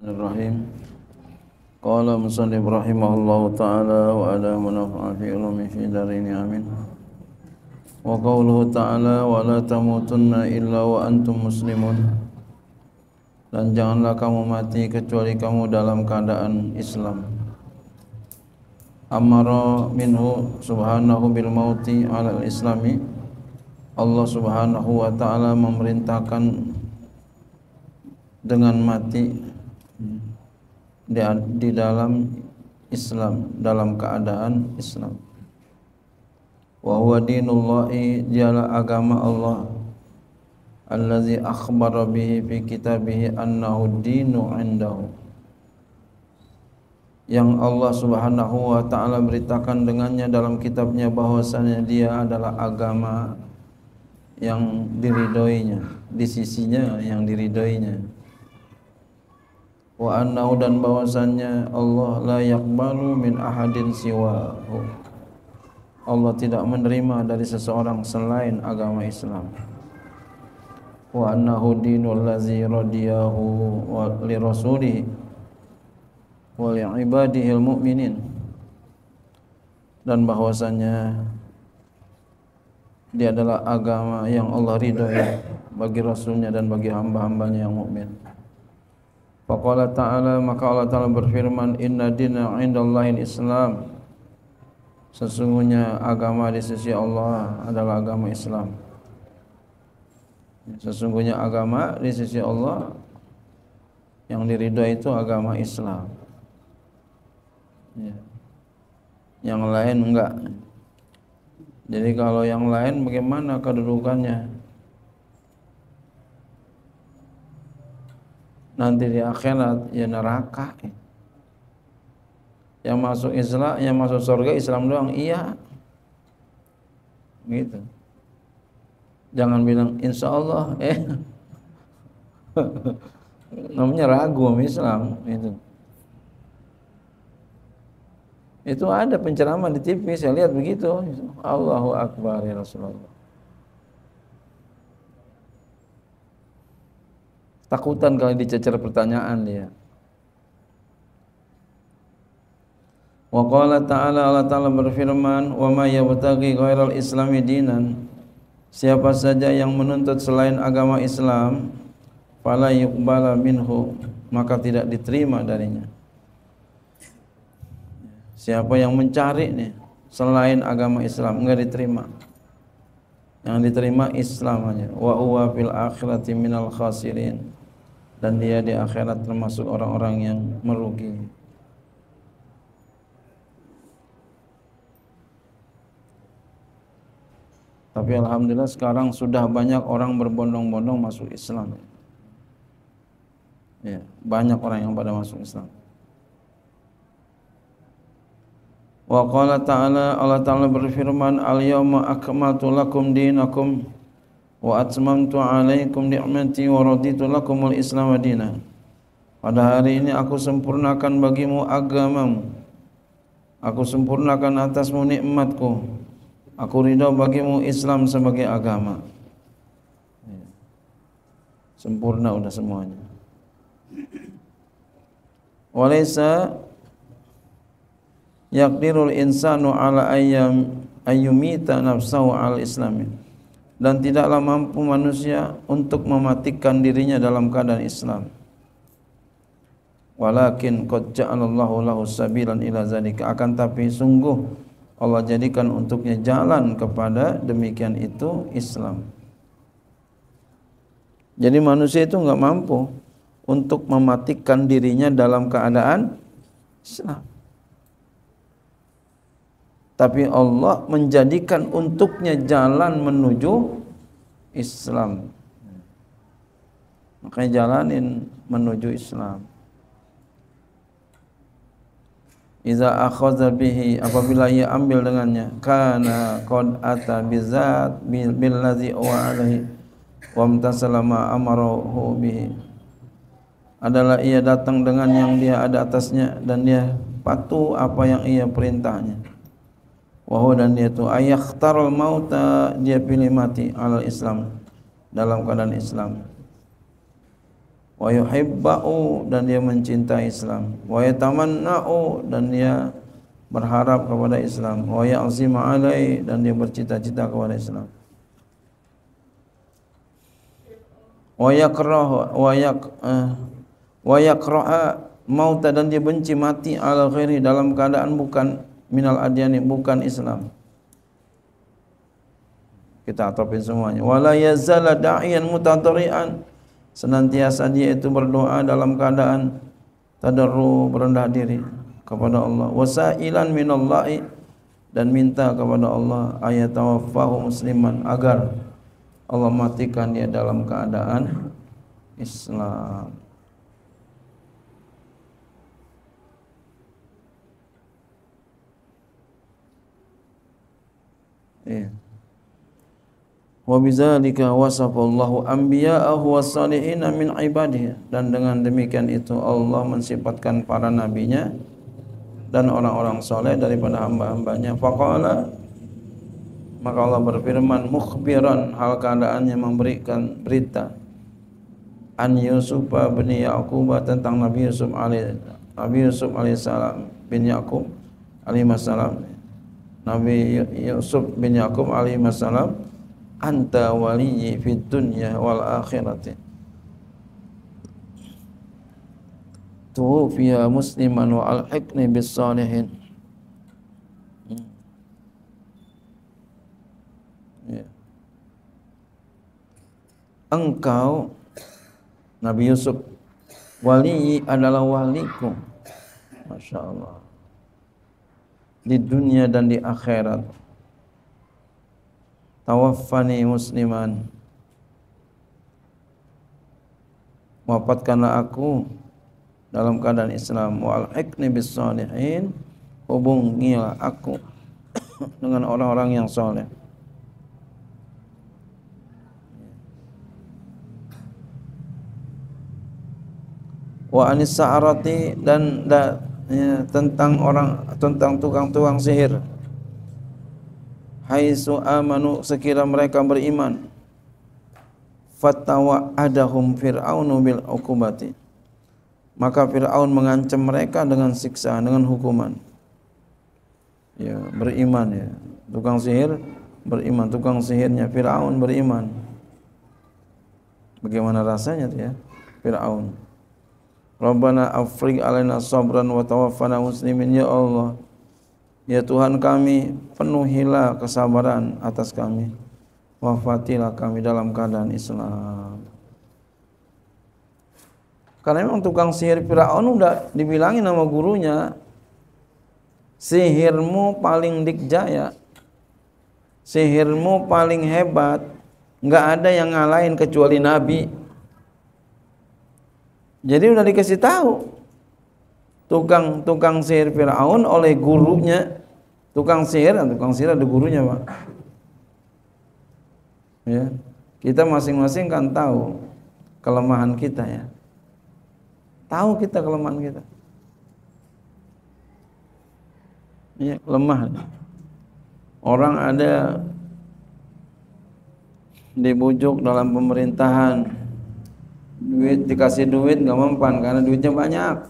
Bismillahirrahmanirrahim. Qala musannif rahimahullahu taala wa ala munafa'a fi ulumi fi darini amin. Wa qawluhu ta'ala wa la tamutunna illa wa antum muslimun. Dan janganlah kamu mati kecuali kamu dalam keadaan Islam. Amara minhu subhanahu bil mauti ala islami Allah subhanahu wa ta'ala memerintahkan dengan mati di, di dalam Islam dalam keadaan Islam wa huwa dinullahi jala agama Allah allazi akhbara bihi fi kitabihi annahu dinu indahu yang Allah Subhanahu wa taala beritakan dengannya dalam kitabnya bahwasanya dia adalah agama yang diridoinya di sisinya yang diridoinya wa annahu dan bahwasannya Allah la yaqbalu min ahadin siwahu Allah tidak menerima dari seseorang selain agama Islam wa annahu dinul ladzi radiyahu wa li rasulih wa li ibadihil mu'minin dan bahwasannya dia adalah agama yang Allah ridhoi bagi rasulnya dan bagi hamba-hambanya yang mukmin. Faqala ta'ala maka Allah Ta'ala berfirman Inna dina indallahil islam Sesungguhnya agama di sisi Allah adalah agama Islam Sesungguhnya agama di sisi Allah Yang diridhoi itu agama Islam ya. Yang lain enggak Jadi kalau yang lain bagaimana kedudukannya nanti di akhirat ya neraka yang masuk Islam yang masuk surga Islam doang iya gitu jangan bilang insya Allah eh namanya ragu Islam itu itu ada penceramah di TV saya lihat begitu Allahu Akbar ya Rasulullah takutan kalau dicecer pertanyaan dia. Wa qala ta'ala Allah ta'ala berfirman wa may yabtaghi ghairal islami dinan Siapa saja yang menuntut selain agama Islam fala yuqbala minhu maka tidak diterima darinya. Siapa yang mencari nih selain agama Islam enggak diterima. Yang diterima Islam aja. Wa huwa fil akhirati minal khasirin. dan dia di akhirat termasuk orang-orang yang merugi. Tapi alhamdulillah sekarang sudah banyak orang berbondong-bondong masuk Islam. Ya, banyak orang yang pada masuk Islam. Wa qala ta'ala Allah ta'ala berfirman al-yawma akmaltu lakum dinakum wa atmamtu alaikum ni'mati wa raditu lakumul islam adina. pada hari ini aku sempurnakan bagimu agamamu aku sempurnakan atasmu nikmatku aku ridha bagimu Islam sebagai agama sempurna udah semuanya walaysa yaqdirul insanu ala ayyam ayyumita nafsahu al islamin dan tidaklah mampu manusia untuk mematikan dirinya dalam keadaan Islam. Walakin qad ja'alallahu lahu sabilan ila zalika akan tapi sungguh Allah jadikan untuknya jalan kepada demikian itu Islam. Jadi manusia itu enggak mampu untuk mematikan dirinya dalam keadaan Islam tapi Allah menjadikan untuknya jalan menuju Islam. Makanya jalanin menuju Islam. Iza akhadha bihi apabila ia ambil dengannya kana qad ata bizat billazi wa alaihi wa amtasalama amarahu bihi adalah ia datang dengan yang dia ada atasnya dan dia patuh apa yang ia perintahnya wahu dan dia itu ayakhtar mauta dia pilih mati al Islam dalam keadaan Islam wa yuhibba'u dan dia mencintai Islam wa yatamanna'u dan dia berharap kepada Islam wa ya'zim 'alai dan dia bercita-cita kepada Islam wa yakrah wa yak eh, wa yakraha mauta dan dia benci mati al ghairi dalam keadaan bukan minal adyani bukan Islam. Kita atopin semuanya. Wala yazala da'iyan mutadri'an. Senantiasa dia itu berdoa dalam keadaan tadarru berendah diri kepada Allah. Wasailan minallahi dan minta kepada Allah ayat tawaffahu musliman agar Allah matikan dia dalam keadaan Islam. Ya. Wa bizalika wasafa Allahu anbiya'ahu was-salihin min ibadihi dan dengan demikian itu Allah mensifatkan para nabinya dan orang-orang soleh daripada hamba-hambanya faqala maka Allah berfirman mukhbiran hal keadaannya memberikan berita an Yusuf bin Yaqub tentang Nabi Yusuf alaihi Nabi Yusuf alaihi salam bin Yaqub alaihi Nabi ya- Yusuf bin Yakub alaihi wasallam anta waliyyi fid dunya wal akhirati tuwfiya musliman wa alhiqni bis salihin hmm. ya. engkau Nabi Yusuf wali adalah waliku Masya Allah di dunia dan di akhirat. Tawaffani musliman. Wafatkanlah aku dalam keadaan Islam. Wa al alhiqni bis salihin. Hubungilah aku dengan orang-orang yang soleh. Wa anis sa'arati dan da, ya, tentang orang tentang tukang-tukang sihir. Hai su'amanu sekira mereka beriman. Fatawa adahum fir'aunu bil ukubati. Maka Fir'aun mengancam mereka dengan siksa, dengan hukuman. Ya, beriman ya. Tukang sihir beriman. Tukang sihirnya Fir'aun beriman. Bagaimana rasanya itu ya? Fir'aun. Rabbana afrig alaina sabran wa tawaffana muslimin ya Allah. Ya Tuhan kami, penuhilah kesabaran atas kami. Wafatilah kami dalam keadaan Islam. Karena memang tukang sihir Firaun udah dibilangin sama gurunya, sihirmu paling dikjaya, sihirmu paling hebat, nggak ada yang ngalahin kecuali Nabi. Jadi udah dikasih tahu tukang-tukang sihir Firaun oleh gurunya tukang sihir, ah, tukang sihir ada gurunya pak. Ya, kita masing-masing kan tahu kelemahan kita ya. Tahu kita kelemahan kita. Ya, lemah. Orang ada dibujuk dalam pemerintahan duit dikasih duit nggak mempan karena duitnya banyak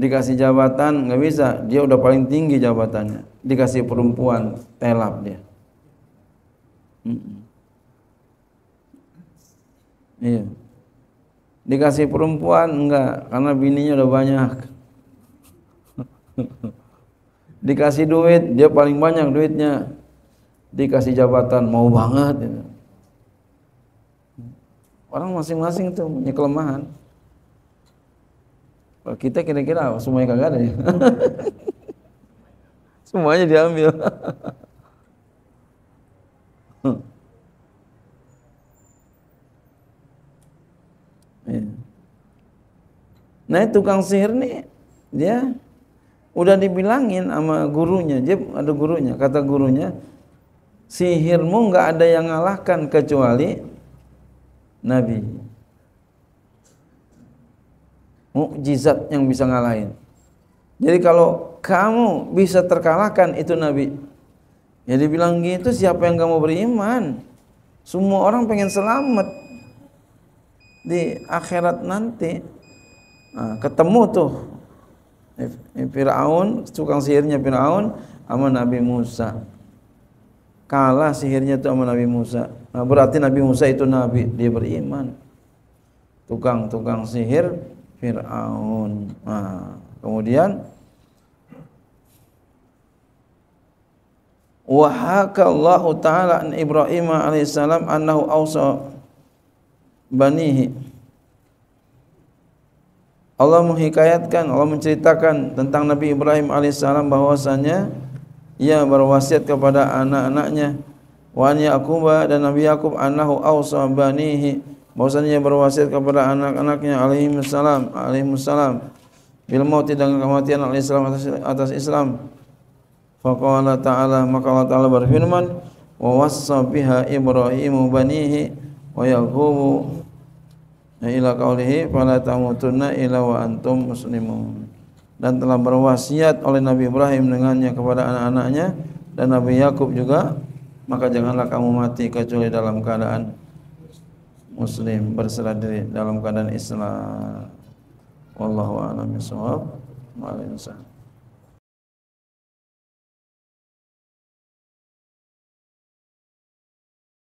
dikasih jabatan nggak bisa dia udah paling tinggi jabatannya dikasih perempuan telap dia hmm. iya dikasih perempuan enggak karena bininya udah banyak dikasih duit dia paling banyak duitnya dikasih jabatan mau banget ya. Orang masing-masing tuh punya kelemahan. Kalau kita kira-kira oh, Semuanya kagak ada ya. Semuanya diambil. Iya. Nah tukang sihir nih dia udah dibilangin sama gurunya, dia ada gurunya, kata gurunya sihirmu nggak ada yang ngalahkan kecuali Nabi. Mukjizat yang bisa ngalahin. Jadi kalau kamu bisa terkalahkan itu Nabi. Jadi ya bilang gitu siapa yang kamu beriman? Semua orang pengen selamat di akhirat nanti. Nah, ketemu tuh Firaun, tukang sihirnya Firaun sama Nabi Musa. Kalah sihirnya tuh sama Nabi Musa. Nah, berarti Nabi Musa itu nabi, dia beriman. Tukang-tukang sihir Firaun. Nah, kemudian wa Allah taala an Ibrahim alaihissalam annahu awsa banihi Allah menghikayatkan Allah menceritakan tentang Nabi Ibrahim alaihissalam bahwasanya ia berwasiat kepada anak-anaknya wa an Yaquba dan Nabi Yakub annahu awsa banihi bahwasanya berwasiat kepada anak-anaknya alaihi salam alaihi salam bil maut dengan kematian al Islam atas, atas Islam faqala ta'ala maka Allah ta'ala berfirman wa wassa biha ibrahimu banihi wa yaqubu ya, ila qaulihi fala tamutunna ila wa antum muslimun dan telah berwasiat oleh Nabi Ibrahim dengannya kepada anak-anaknya dan Nabi Yakub juga maka janganlah kamu mati kecuali dalam keadaan muslim berserah diri dalam keadaan Islam wallahu a'lam bissawab wa